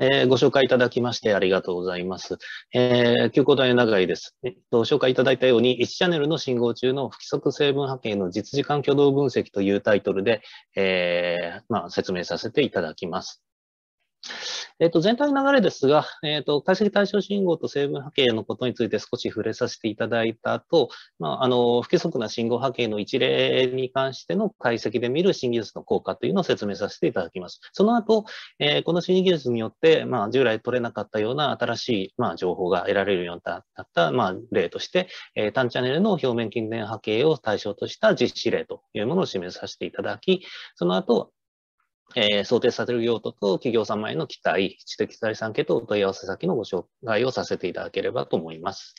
えー、ご紹介いただきましてありがとうございます。えー、休校大の長井です、えっと。紹介いただいたように、1チャンネルの信号中の不規則成分波形の実時間挙動分析というタイトルで、えーまあ、説明させていただきます。えっ、と、全体の流れですが、えっ、と、解析対象信号と成分波形のことについて少し触れさせていただいた後、まあ、あの、不規則な信号波形の一例に関しての解析で見る新技術の効果というのを説明させていただきます。その後、えー、この新技術によって、まあ、従来取れなかったような新しい、まあ、情報が得られるようになった、まあ、例として、えー、単チャンネルの表面筋電波形を対象とした実施例というものを示させていただき、その後、えー、想定される用途と企業様への期待、知的財産系とお問い合わせ先のご紹介をさせていただければと思います。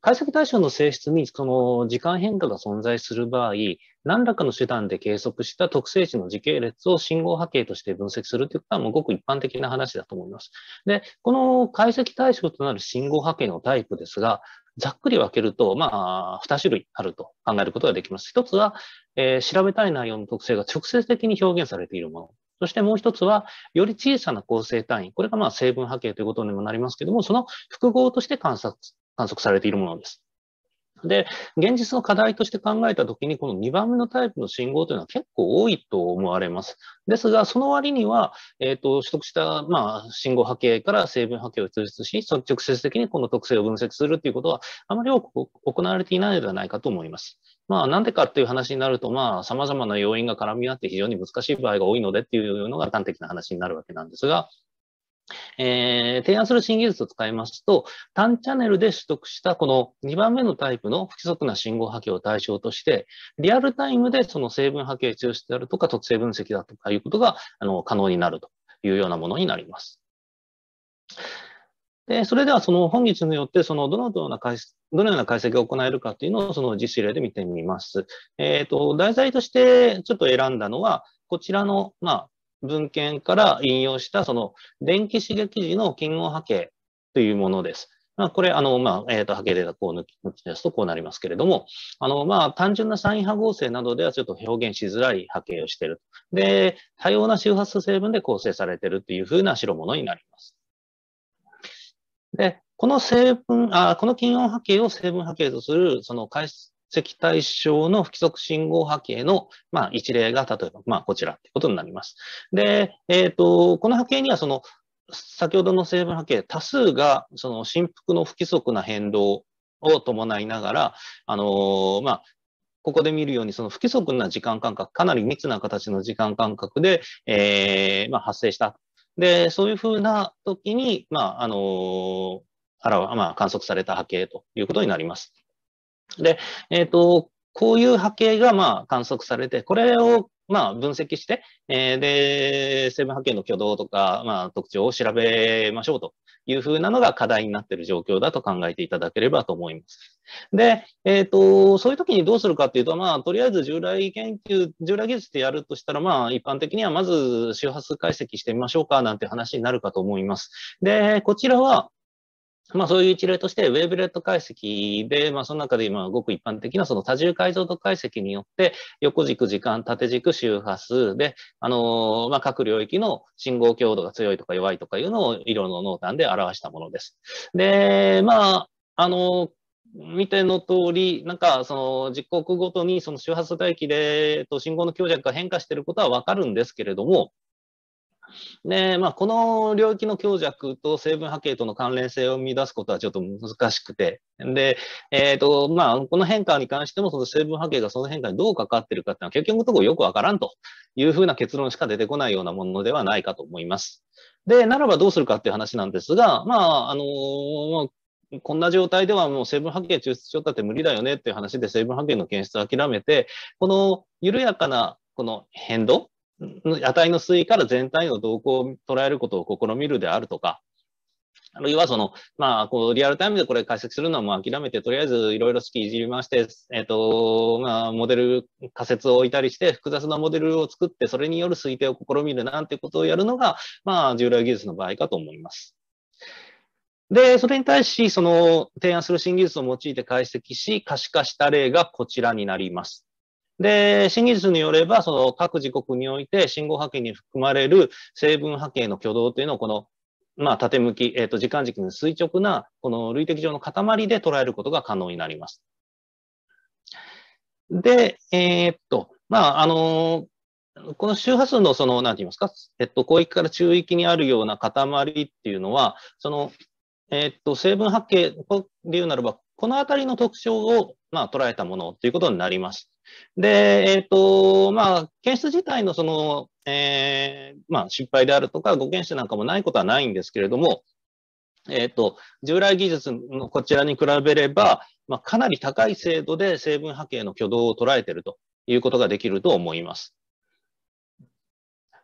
解析対象の性質にその時間変化が存在する場合、何らかの手段で計測した特性値の時系列を信号波形として分析するということはもうごく一般的な話だと思います。で、この解析対象となる信号波形のタイプですが、ざっくり分けると、まあ、2種類あると考えることができます。1つは、えー、調べたい内容の特性が直接的に表現されているもの。そしてもう一つは、より小さな構成単位。これがまあ成分波形ということにもなりますけども、その複合として観察、観測されているものです。で、現実の課題として考えたときに、この2番目のタイプの信号というのは結構多いと思われます。ですが、その割には、えっ、ー、と、取得した、まあ、信号波形から成分波形を通じし、直接的にこの特性を分析するということは、あまり多く行われていないのではないかと思います。まあ、なんでかっていう話になると、まあ、様々な要因が絡み合って非常に難しい場合が多いのでっていうのが端的な話になるわけなんですが、えー、提案する新技術を使いますと、単チャンネルで取得したこの2番目のタイプの不規則な信号波形を対象として、リアルタイムでその成分波形抽出であるとか、特性分析だとかいうことがあの可能になるというようなものになります。で、それではその本日によって、そのどのような解どのような解析が行えるかというのをその実施例で見てみます。えっ、ー、と、題材としてちょっと選んだのは、こちらの、まあ、文献から引用したその電気刺激時の金音波形というものです。まあ、これ、あの、まあ、えっ、ー、と、波形データこう抜き抜き出すとこうなりますけれども、あの、まあ、単純なサイン波合成などではちょっと表現しづらい波形をしている。で、多様な周波数成分で構成されているというふうな代物になります。で、この成分、あこの金音波形を成分波形とする、その解積対症の不規則信号波形の、まあ、一例が、例えば、まあ、こちらということになります。で、えっ、ー、と、この波形には、その、先ほどの成分波形、多数が、その、振幅の不規則な変動を伴いながら、あのー、まあ、ここで見るように、その不規則な時間間隔、かなり密な形の時間間隔で、えー、まあ、発生した。で、そういうふうな時に、まあ、あのー、あらまあ、観測された波形ということになります。で、えっ、ー、と、こういう波形がまあ観測されて、これをまあ分析して、えー、で、生命波形の挙動とか、まあ特徴を調べましょうというふうなのが課題になっている状況だと考えていただければと思います。で、えっ、ー、と、そういう時にどうするかっていうと、まあ、とりあえず従来研究、従来技術でやるとしたら、まあ、一般的にはまず周波数解析してみましょうか、なんて話になるかと思います。で、こちらは、まあそういう一例として、ウェーブレット解析で、まあその中で今ごく一般的なその多重解像度解析によって、横軸、時間、縦軸、周波数で、あのまあ各領域の信号強度が強いとか弱いとかいうのを色の濃淡で表したものです。で、まあ、あの見ての通り、なんかその時刻ごとにその周波数帯域で、と信号の強弱が変化していることはわかるんですけれども、で、まあ、この領域の強弱と成分波形との関連性を見出すことはちょっと難しくて、で、えっ、ー、と、まあ、この変化に関しても、その成分波形がその変化にどう関わってるかっていうのは、結局のところよくわからんというふうな結論しか出てこないようなものではないかと思います。で、ならばどうするかっていう話なんですが、まあ、あのーこんな状態ではもう成分波形抽出調達って無理だよねっていう話で成分波形の検出を諦めて、この緩やかなこの変動値の推移から全体の動向を捉えることを試みるであるとか、あるいはその、まあ、こう、リアルタイムでこれ解析するのはもう諦めて、とりあえずいろいろ式いじりまして、えっ、ー、と、まあ、モデル、仮説を置いたりして、複雑なモデルを作って、それによる推定を試みるなんてことをやるのが、まあ、従来技術の場合かと思います。で、それに対し、その提案する新技術を用いて解析し、可視化した例がこちらになります。で、新技術によれば、その各自国において信号波形に含まれる成分波形の挙動というのをこの、まあ、縦向き、えっ、ー、と、時間軸の垂直な、この累積上の塊で捉えることが可能になります。で、えー、っと、まあ、あのー、この周波数のその、なんて言いますか、えっと、広域から中域にあるような塊っていうのは、その、えっと、成分波形で言うならば、この辺りの特徴を、まあ、捉えたものということになります。で、えっ、ー、と、まあ、検出自体のその、えー、まあ、失敗であるとか、誤検出なんかもないことはないんですけれども、えっ、ー、と、従来技術のこちらに比べれば、まあ、かなり高い精度で成分波形の挙動を捉えているということができると思います。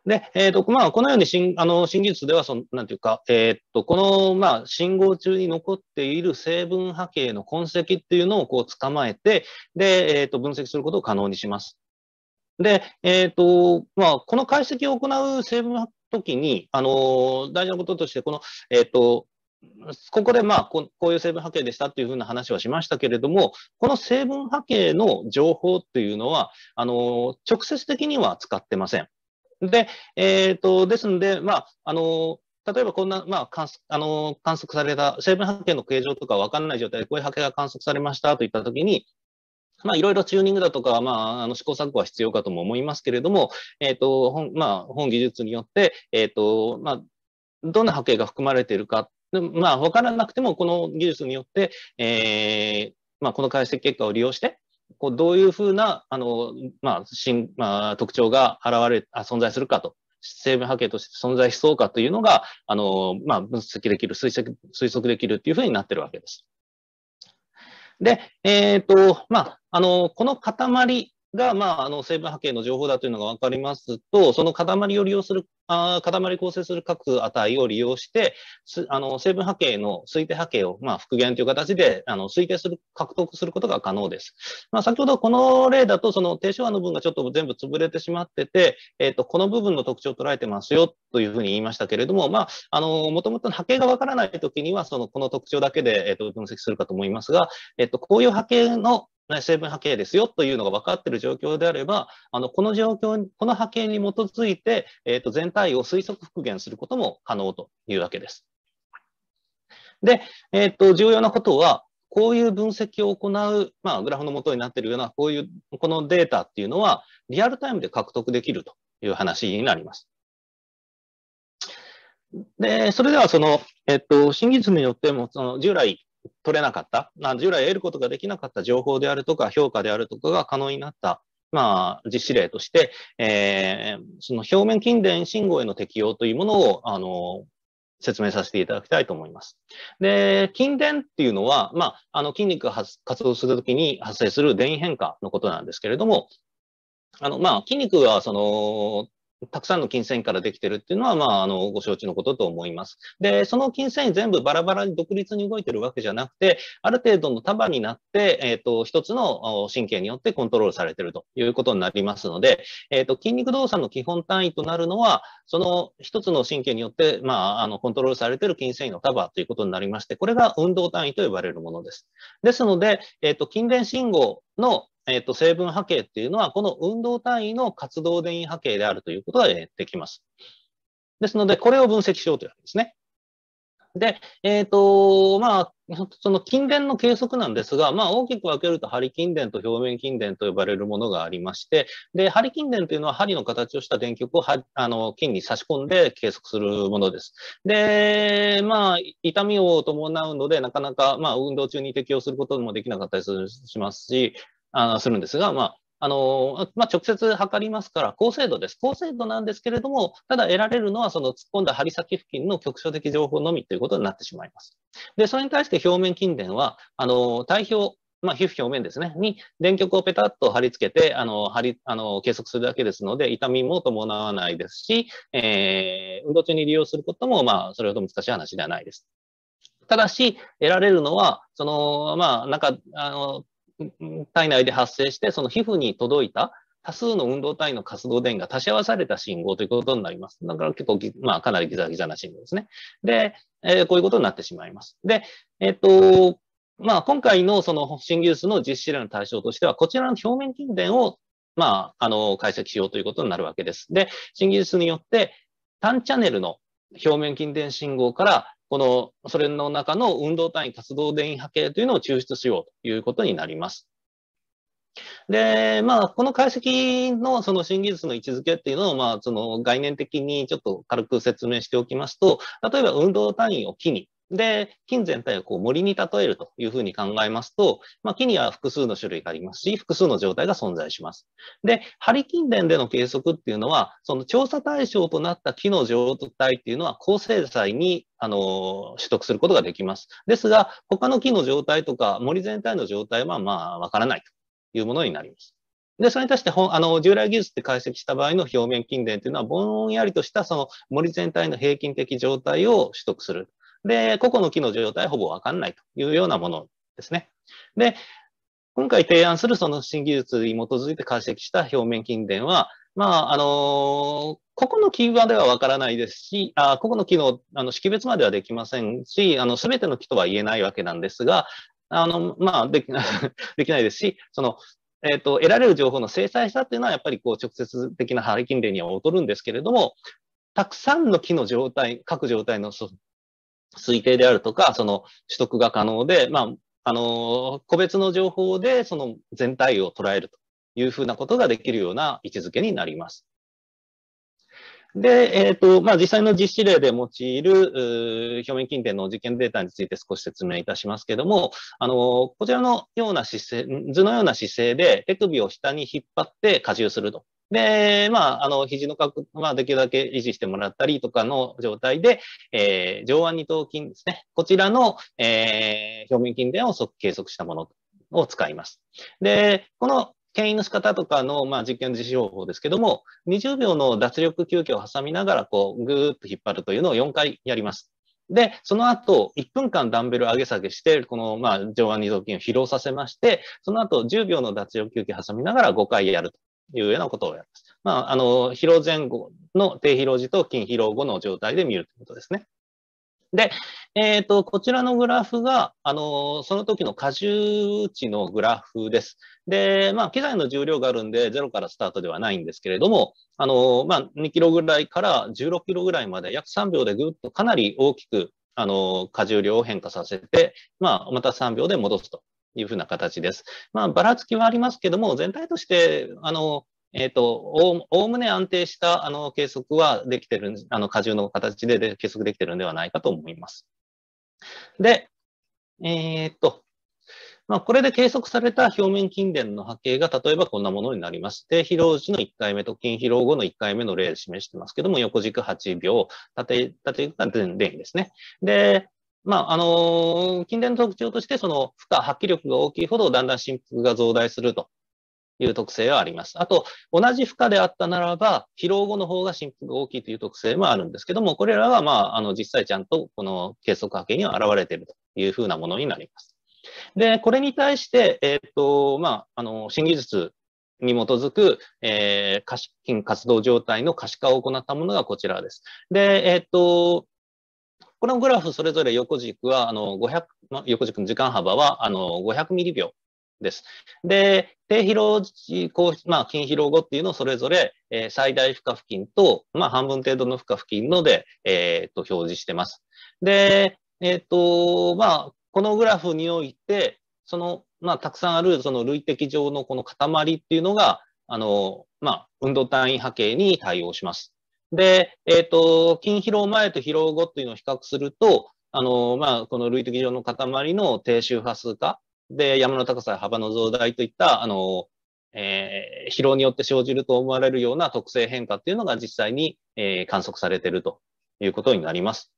で、えっ、ー、と、まあ、このように新、あの、新技術では、その、なんていうか、えっ、ー、と、この、まあ、信号中に残っている成分波形の痕跡っていうのをこう捕まえて、で、えっ、ー、と、分析することを可能にします。で、えっ、と、まあ、この解析を行う成分の時に、あの大事なこととして、この、えっ、と、ここでまあこういう成分波形でしたっていうふうな話はしましたけれども、この成分波形の情報っていうのは、あの、直接的には使ってません。で、えっ、ー、と、ですんで、まあ、あの、例えばこんな、まあ、観測あの観測された、成分波形の形状とか分かんない状態で、こういう波形が観測されましたといったときに、まあ、いろいろチューニングだとか、まあ、あの試行錯誤は必要かとも思いますけれども、えっ、ー、と、本、まあ、本技術によって、えっ、ー、と、まあ、どんな波形が含まれているか、まあ、分からなくても、この技術によって、えー、まあ、この解析結果を利用して、こうどういうふうな、あの、まあ、新、まあ、特徴が現れ、あ存在するかと。生命波形として存在しそうかというのが、あの、まあ、分析できる、推測、推測できるというふうになってるわけです。で、えっ、ー、と、まあ、あの、この塊が、まあ、あの成分波形の情報だというのが分かりますと、その塊を利用する、あ塊構成する各値を利用して、あの成分波形の推定波形を、まあ、復元という形であの推定する、獲得することが可能です。まあ、先ほどこの例だと、その低小波の部分がちょっと全部潰れてしまってて、えっ、と、この部分の特徴を捉えてますよというふうに言いましたけれども、まあ、あの、もともとの波形が分からないときには、その、この特徴だけで、えっ、と、分析するかと思いますが、えっ、と、こういう波形の成分波形ですよというのが分かっている状況であれば、あのこの状況、この波形に基づいて、えー、と全体を推測復元することも可能というわけです。で、えー、と重要なことは、こういう分析を行う、まあ、グラフの元になっているような、こういう、このデータっていうのは、リアルタイムで獲得できるという話になります。で、それではその、えっと、新技術によっても、その従来取れなかった、まあ、従来得ることができなかった情報であるとか、評価であるとかが可能になった、まあ、実施例として、えー、その表面筋電信号への適用というものを、あの、説明させていただきたいと思います。で、筋電っていうのは、まあ、あの筋肉が活動するときに発生する電位変化のことなんですけれども、あの、まあ、筋肉はそのたくさんの金線からできてるっていうのは、まあ、あの、ご承知のことと思います。で、その金線、全部バラバラに独立に動いてるわけじゃなくて、ある程度の束になって、えっ、ー、と、一つの神経によってコントロールされてるということになりますので、えっ、ー、と、筋肉動作の基本単位となるのは、その一つの神経によって、まあ、あの、コントロールされてる筋繊維の束ということになりまして、これが運動単位と呼ばれるものです。ですので、えっ、ー、と、筋電信号のえー、と、成分波形っていうのは、この運動単位の活動電位波形であるということができます。ですので、これを分析しようというわけですね。で、えっ、ー、と、まあ、その筋電の計測なんですが、まあ、大きく分けると、針筋電と表面筋電と呼ばれるものがありまして、で、針筋電というのは針の形をした電極をはあの筋に差し込んで計測するものです。で、まあ、痛みを伴うので、なかなか、まあ、運動中に適用することもできなかったりしますし、あのするんですが、まあ、あの、まあ、直接測りますから、高精度です。高精度なんですけれども、ただ得られるのは、その突っ込んだ針先付近の局所的情報のみということになってしまいます。で、それに対して表面筋電は、あの、体表、まあ、皮膚表面ですね、に電極をペタッと貼り付けて、あの、貼り、あの、計測するだけですので、痛みも伴わないですし、えー、運動中に利用することも、まあ、それほど難しい話ではないです。ただし、得られるのは、その、まあ、なんか、あの、体内で発生して、その皮膚に届いた多数の運動体の活動電が足し合わされた信号ということになります。だから結構、まあ、かなりギザギザな信号ですね。で、えー、こういうことになってしまいます。で、えっ、と、まあ、今回のその新技術の実施例の対象としては、こちらの表面筋電を、まあ、あの、解析しようということになるわけです。で、新技術によって、単チャンネルの表面筋電信号からこの、それの中の運動単位活動電位波形というのを抽出しようということになります。で、まあ、この解析のその新技術の位置づけっていうのを、まあ、その概念的にちょっと軽く説明しておきますと、例えば運動単位を機に、で、金全体をこう森に例えるというふうに考えますと、まあ、木には複数の種類がありますし、複数の状態が存在します。で、針金田での計測っていうのは、その調査対象となった木の状態っていうのは、高精細にあの、取得することができます。ですが、他の木の状態とか森全体の状態は、まあ、わからないというものになります。で、それに対して、あの、従来技術で解析した場合の表面筋電というのは、ぼんやりとしたその森全体の平均的状態を取得するで、個々の木の状態ほぼわかんないというようなものですね。で、今回提案するその新技術に基づいて解析した表面筋電は、まあ、あの個々の木まではわからないですし、あ個々の木のあの識別まではできませんし、あのすべての木とは言えないわけなんですが、あの、まあ、でき できないですし、その、えっ、ー、と、得られる情報の精細さっていうのは、やっぱりこう、直接的なハリキンには劣るんですけれども、たくさんの木の状態、各状態の推定であるとか、その取得が可能で、まあ、あの、個別の情報でその全体を捉えるというふうなことができるような位置づけになります。で、えっ、ー、と、まあ、実際の実施例で用いる、表面近辺の事件データについて少し説明いたしますけども、あの、こちらのような姿勢、図のような姿勢で手首を下に引っ張って加重するとで、まあ、あの、肘の角度はできるだけ維持してもらったりとかの状態で、えー、上腕二頭筋ですね。こちらの、えー、表面筋電を計測したものを使います。で、この牽引の仕方とかの、まあ、実験実施方法ですけども、20秒の脱力休憩を挟みながら、こう、ぐーっと引っ張るというのを4回やります。で、その後、1分間ダンベル上げ下げして、この、まあ、上腕二頭筋を疲労させまして、その後、10秒の脱力休憩を挟みながら5回やるというようなことをやります。まあ、あの、疲労前後の低疲労時と筋疲労後の状態で見るということですね。で、えっ、ー、と、こちらのグラフが、あの、その時の荷重値のグラフです。で、まあ、機材の重量があるんで、ゼロからスタートではないんですけれども、あの、まあ、2キロぐらいから16キロぐらいまで、約3秒でぐっとかなり大きく、あの、荷重量を変化させて、まあ、また3秒で戻すというふうな形です。まあ、ばらつきはありますけども、全体として、あの、えっ、ー、と、おおむね安定した、あの、計測はできてる、あの、荷重の形でで計測できてるんではないかと思います。で、えっ、と、まあ、これで計測された表面筋電の波形が、例えばこんなものになりまして、疲労時の1回目と筋疲労後の1回目の例で示してますけども、横軸8秒、縦、縦軸が電位ですね。で、まあ、あの近年の特徴として、その負荷、発揮力が大きいほど、だんだん振幅が増大するという特性はあります。あと、同じ負荷であったならば、疲労後の方が振幅が大きいという特性もあるんですけども、これらは、まあ、あの、実際ちゃんと、この計測波形には現れているというふうなものになります。で、これに対して、えっ、ー、と、まあ、あの、新技術に基づく、えー、可視筋活動状態の可視化を行ったものがこちらです。で、えっ、ー、と、このグラフそれぞれ横軸は、あの、500、横軸の時間幅は、あの、500ミリ秒です。で、低疲労時、まあ、筋疲労後っていうのをそれぞれ、えー、最大負荷付近と、まあ、半分程度の負荷付近ので、えー、っと、表示してます。で、えー、っと、まあ、このグラフにおいて、その、まあ、たくさんある、その類的上のこの塊っていうのが、あの、まあ、運動単位波形に対応します。で、えっ、ー、と、筋疲労前と疲労後というのを比較すると、あの、まあ、この類的上の塊の低周波数化で、山の高さや幅の増大といった、あの、えー、疲労によって生じると思われるような特性変化っていうのが実際に、えー、観測されているということになります。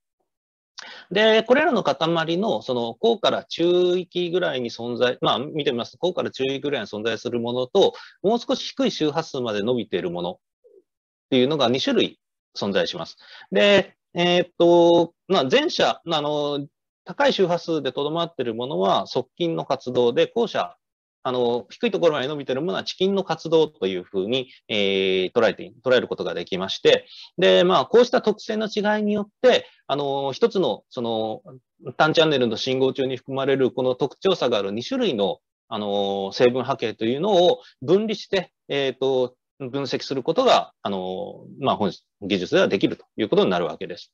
で、これらの塊の、その、高から中域ぐらいに存在、まあ、見てみますと、高から中域ぐらいに存在するものと、もう少し低い周波数まで伸びているものっていうのが2種類存在します。で、えー、っと、まあ、前者、あの、高い周波数でとどまっているものは側近の活動で、後者、あの、低いところまで伸びているものは地近の活動というふうに、えー、捉えて、捉えることができまして、で、まあ、こうした特性の違いによって、あの、一つの、その、単チャンネルの信号中に含まれる、この特徴差がある2種類の、あの、成分波形というのを分離して、えっ、ー、と、分析することが、あの、まあ、本技術ではできるということになるわけです。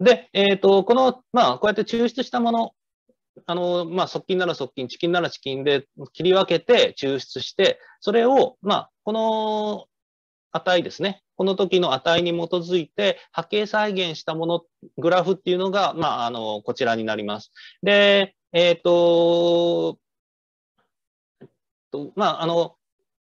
で、えっ、ー、と、この、まあ、こうやって抽出したもの、あの、まあ、側近なら側近、チキンならチキンで切り分けて抽出して、それを、まあ、この値ですね、この時の値に基づいて波形再現したもの、グラフっていうのが、まあ、あの、こちらになります。で、えっ、ー、と、まあ、あの、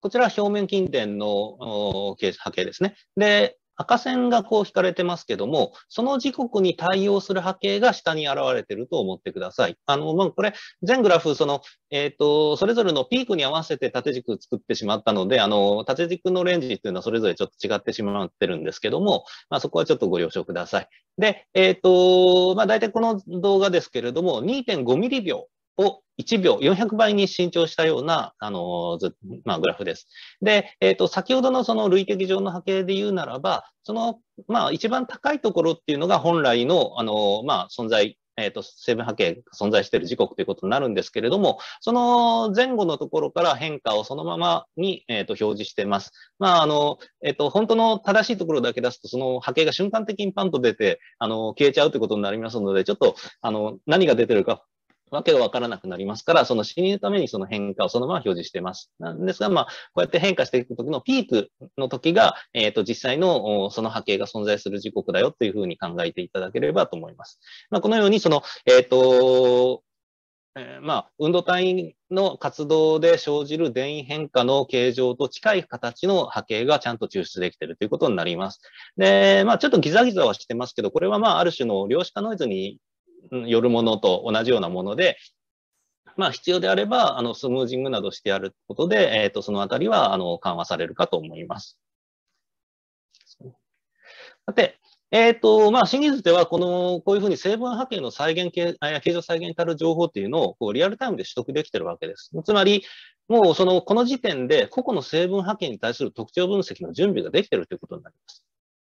こちらは表面近辺の波形ですね。で、赤線がこう引かれてますけども、その時刻に対応する波形が下に現れてると思ってください。あの、まあ、これ、全グラフ、その、えっ、ー、と、それぞれのピークに合わせて縦軸作ってしまったので、あの、縦軸のレンジっていうのはそれぞれちょっと違ってしまってるんですけども、まあ、そこはちょっとご了承ください。で、えっ、ー、と、まあ、大体この動画ですけれども、2.5ミリ秒を1秒400倍に伸長したような、あの、まあ、グラフです。で、えっ、ー、と、先ほどのその累積上の波形で言うならば、その、まあ、一番高いところっていうのが本来の、あの、まあ、存在えっ、ー、と、成分波形が存在している時刻ということになるんですけれども、その前後のところから変化をそのままに、えっ、ー、と、表示しています。まあ、あの、えっ、ー、と、本当の正しいところだけ出すと、その波形が瞬間的にパンと出て、あの、消えちゃうということになりますので、ちょっと、あの、何が出てるかわけがわからなくなりますから、その死にのためにその変化をそのまま表示してます。なんですが、まあ、こうやって変化していく時のピークの時が、えっ、ー、と、実際のその波形が存在する時刻だよというふうに考えていただければと思います。まあ、このように、その、えっ、ー、と、えー、まあ、運動体の活動で生じる電位変化の形状と近い形の波形がちゃんと抽出できているということになります。で、まあ、ちょっとギザギザはしてますけど、これはまあ、ある種の量子化ノイズによるものと同じようなもので、まあ、必要であれば、あの、スムージングなどしてやることで、えっ、ー、と、そのあたりは、あの、緩和されるかと思います。さて、えっ、ー、と、まあ、シニーズでは、この、こういうふうに成分波形の再現形、形状再現にたる情報っていうのを、こう、リアルタイムで取得できてるわけです。つまり、もう、その、この時点で、個々の成分波形に対する特徴分析の準備ができてるということになります。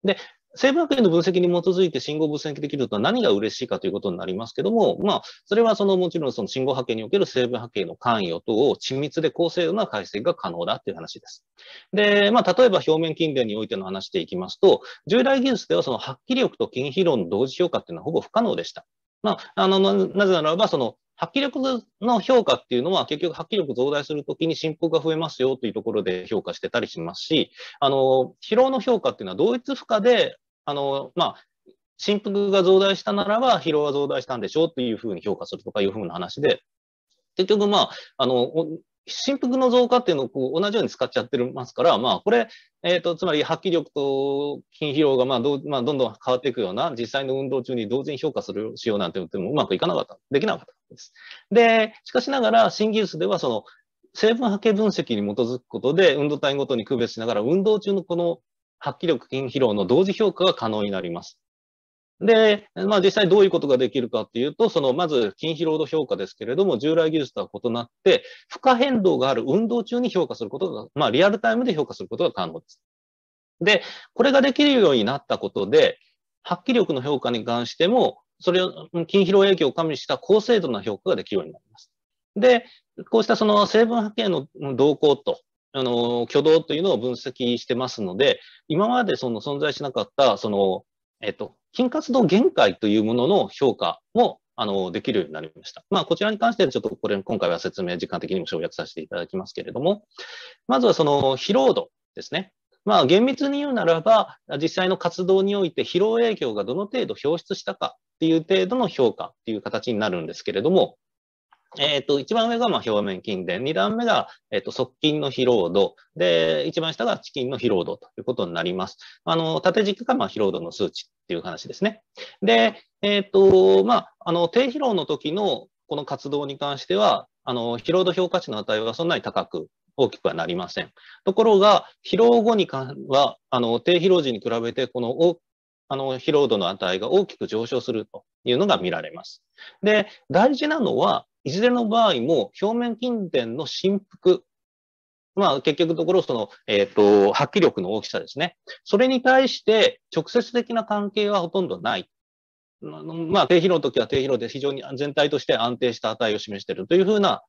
で、成分学の分析に基づいて信号を分析できるとは何が嬉しいかということになりますけども、まあ、それはそのもちろんその信号波形における成分波形の関与等を緻密で高精度な解析が可能だという話です。で、まあ、例えば表面近電においての話でいきますと、従来技術ではその発揮力と筋疲労の同時評価っていうのはほぼ不可能でした。まあ、あの、なぜならば、その、発揮力の評価っていうのは結局発揮力増大するときに進歩が増えますよというところで評価してたりしますし、あの、疲労の評価っていうのは同一負荷であの、まあ、振幅が増大したならば疲労は増大したんでしょうというふうに評価するとかいうふうな話で、結局、まあ、あの、振幅の増加っていうのをこう同じように使っちゃってますから、まあ、これ、えーと、つまり発揮力と筋疲労がまあど,、まあ、どんどん変わっていくような、実際の運動中に同時に評価するしようなんて言ってもうまくいかなかった、できなかったです。で、しかしながら、新技術では、その、成分波形分析に基づくことで、運動体ごとに区別しながら、運動中のこの発揮力、筋疲労の同時評価が可能になります。で、まあ実際どういうことができるかっていうと、そのまず筋疲労度評価ですけれども、従来技術とは異なって、負荷変動がある運動中に評価することが、まあリアルタイムで評価することが可能です。で、これができるようになったことで、発揮力の評価に関しても、それを筋疲労影響を加味した高精度な評価ができるようになります。で、こうしたその成分波形の動向とあの、挙動というのを分析してますので、今までその存在しなかった、その、えっと、金活動限界というものの評価も、あの、できるようになりました。まあ、こちらに関してはちょっとこれ、今回は説明、時間的にも省略させていただきますけれども、まずはその疲労度ですね。まあ、厳密に言うならば、実際の活動において疲労影響がどの程度表出したかっていう程度の評価っていう形になるんですけれども、えっ、ー、と、一番上がまあ表面筋電、二段目が、えっ、ー、と、側筋の疲労度、で、一番下が地筋の疲労度ということになります。あの、縦軸がまあ疲労度の数値っていう話ですね。で、えっ、ー、と、まあ、あの、低疲労の時のこの活動に関しては、あの、疲労度評価値の値はそんなに高く大きくはなりません。ところが、疲労後には、あの、低疲労時に比べて、この大あの、疲労度の値が大きく上昇するというのが見られます。で、大事なのは、いずれの場合も表面近辺の振幅、まあ結局のところその、えっ、ー、と、発揮力の大きさですね。それに対して直接的な関係はほとんどない。まあ、低疲労の時は低疲労で非常に全体として安定した値を示しているというふうな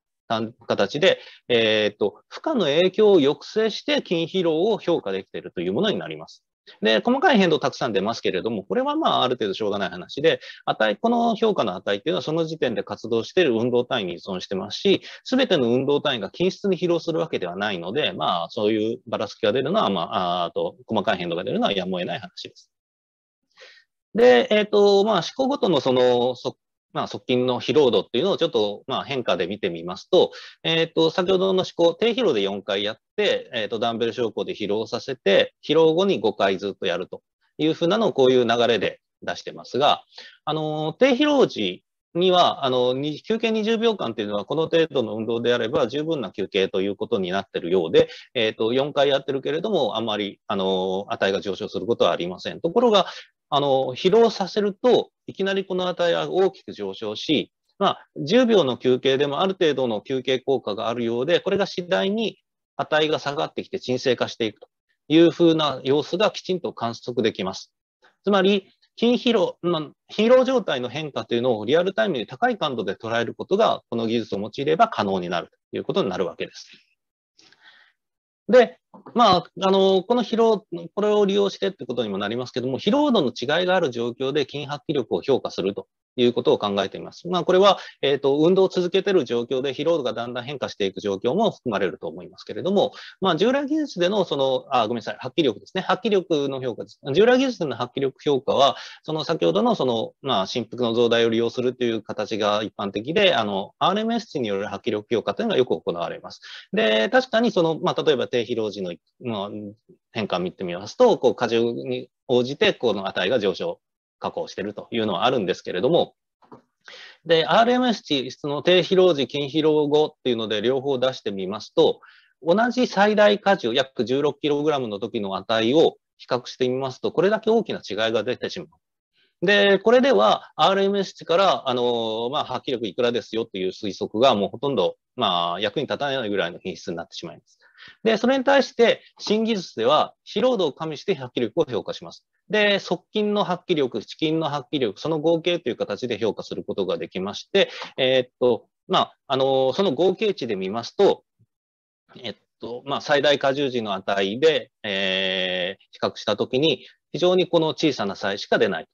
形で、えっ、ー、と、負荷の影響を抑制して筋疲労を評価できているというものになります。で、細かい変動たくさん出ますけれども、これはまあある程度しょうがない話で、値、この評価の値っていうのはその時点で活動している運動単位に依存してますし、すべての運動単位が均質に疲労するわけではないので、まあそういうばらつきが出るのは、まあ、あと、細かい変動が出るのはやむを得ない話です。で、えっ、ー、と、まあ、思考ごとのその、まあ、側近の疲労度っていうのをちょっと、まあ、変化で見てみますと、えっ、ー、と、先ほどの思考、低疲労で4回やって、えっ、ー、と、ダンベル昇降で疲労させて、疲労後に5回ずっとやるというふうなのをこういう流れで出してますが、あの、低疲労時には、あの、休憩20秒間というのは、この程度の運動であれば十分な休憩ということになっているようで、えっ、ー、と、4回やってるけれども、あんまり、あの、値が上昇することはありません。ところが、あの、疲労させると、いきなりこの値は大きく上昇し、まあ、10秒の休憩でもある程度の休憩効果があるようで、これが次第に値が下がってきて沈静化していくというふうな様子がきちんと観測できます。つまり、筋疲労、疲労状態の変化というのをリアルタイムに高い感度で捉えることが、この技術を用いれば可能になるということになるわけです。で、まあ、あの、この疲労、これを利用してってことにもなりますけども、疲労度の違いがある状況で筋発揮力を評価するということを考えています。まあ、これは、えっ、ー、と、運動を続けてる状況で疲労度がだんだん変化していく状況も含まれると思いますけれども、まあ、従来技術での、その、あ、ごめんなさい、発揮力ですね。発揮力の評価です。従来技術での発揮力評価は、その先ほどの、その、まあ、振幅の増大を利用するという形が一般的で、あの、RMS 値による発揮力評価というのがよく行われます。で、確かにその、まあ、例えば低疲労時の、まあ変化を見てみますと、こう、過重に応じて、この値が上昇加工しているというのはあるんですけれども、で、RMS 値、その低疲労時、筋疲労後っていうので両方出してみますと、同じ最大荷重、約 16kg の時の値を比較してみますと、これだけ大きな違いが出てしまうで、これでは RMS 値から、あの、まあ、発揮力いくらですよっていう推測がもうほとんど、まあ、役に立たないぐらいの品質になってしまいます。で、それに対して新技術では疲労度を加味して発揮力を評価します。で、側近の発揮力、地筋の発揮力、その合計という形で評価することができまして、えー、っと、まあ、あのー、その合計値で見ますと、えっと、まあ、最大荷重時の値で、えー、比較したときに、非常にこの小さな差しか出ない。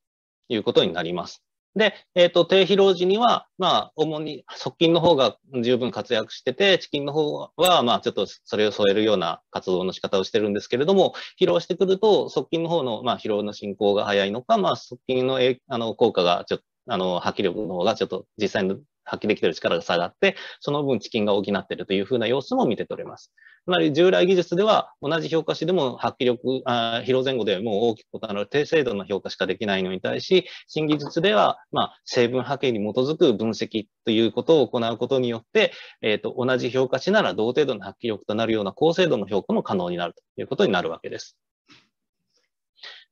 いうことになります。で、えっ、ー、と、低疲労時には、まあ、主に側近の方が十分活躍してて、地ンの方は、まあ、ちょっとそれを添えるような活動の仕方をしてるんですけれども、疲労してくると、側近の方の、まあ、疲労の進行が早いのか、まあ、側近のあの効果がちょっと、あの、破棄力の方がちょっと実際の発揮できてる力が下がって、その分知見が補っているというふうな様子も見て取れます。つまり従来技術では同じ評価値でも発揮力、あ疲労前後でも大きく異なる低精度の評価しかできないのに対し、新技術では、まあ、成分波形に基づく分析ということを行うことによって、えっ、ー、と、同じ評価値なら同程度の発揮力となるような高精度の評価も可能になるということになるわけです。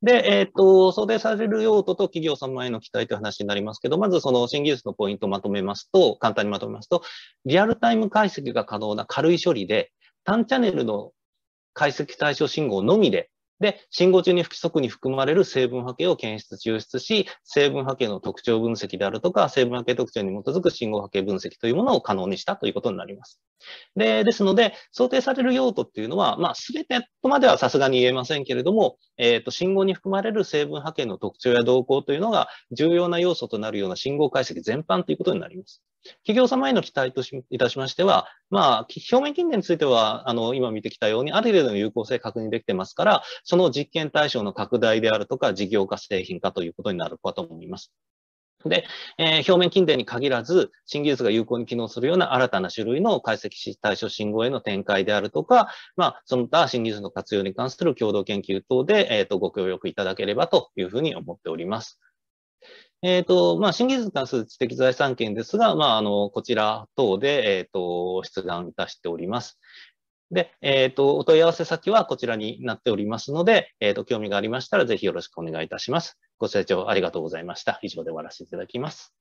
で、えっ、ー、と、想定される用途と企業様への期待という話になりますけど、まずその新技術のポイントをまとめますと、簡単にまとめますと、リアルタイム解析が可能な軽い処理で、単チャンネルの解析対象信号のみでで、信号中に不規則に含まれる成分波形を検出、抽出し、成分波形の特徴分析であるとか、成分波形特徴に基づく信号波形分析というものを可能にしたということになります。で、ですので、想定される用途っていうのは、まあ、すべてとまではさすがに言えませんけれども、えっ、ー、と、信号に含まれる成分波形の特徴や動向というのが重要な要素となるような信号解析全般ということになります。企業様への期待といたしましては、まあ、表面金利については、あの、今見てきたように、ある程度の有効性確認できてますから、その実験対象の拡大であるとか、事業化、製品化ということになるかと思います。で、えー、表面金田に限らず、新技術が有効に機能するような新たな種類の解析対象信号への展開であるとか、まあ、その他新技術の活用に関する共同研究等で、えっ、ー、と、ご協力いただければというふうに思っております。えっ、ー、と、まあ、新技術に関する知的財産権ですが、まあ、あの、こちら等で、えー、と、出願いたしております。で、えー、と、お問い合わせ先はこちらになっておりますので、えっ、と、興味がありましたら、ぜひよろしくお願いいたします。ご清聴ありがとうございました。以上で終わらせていただきます。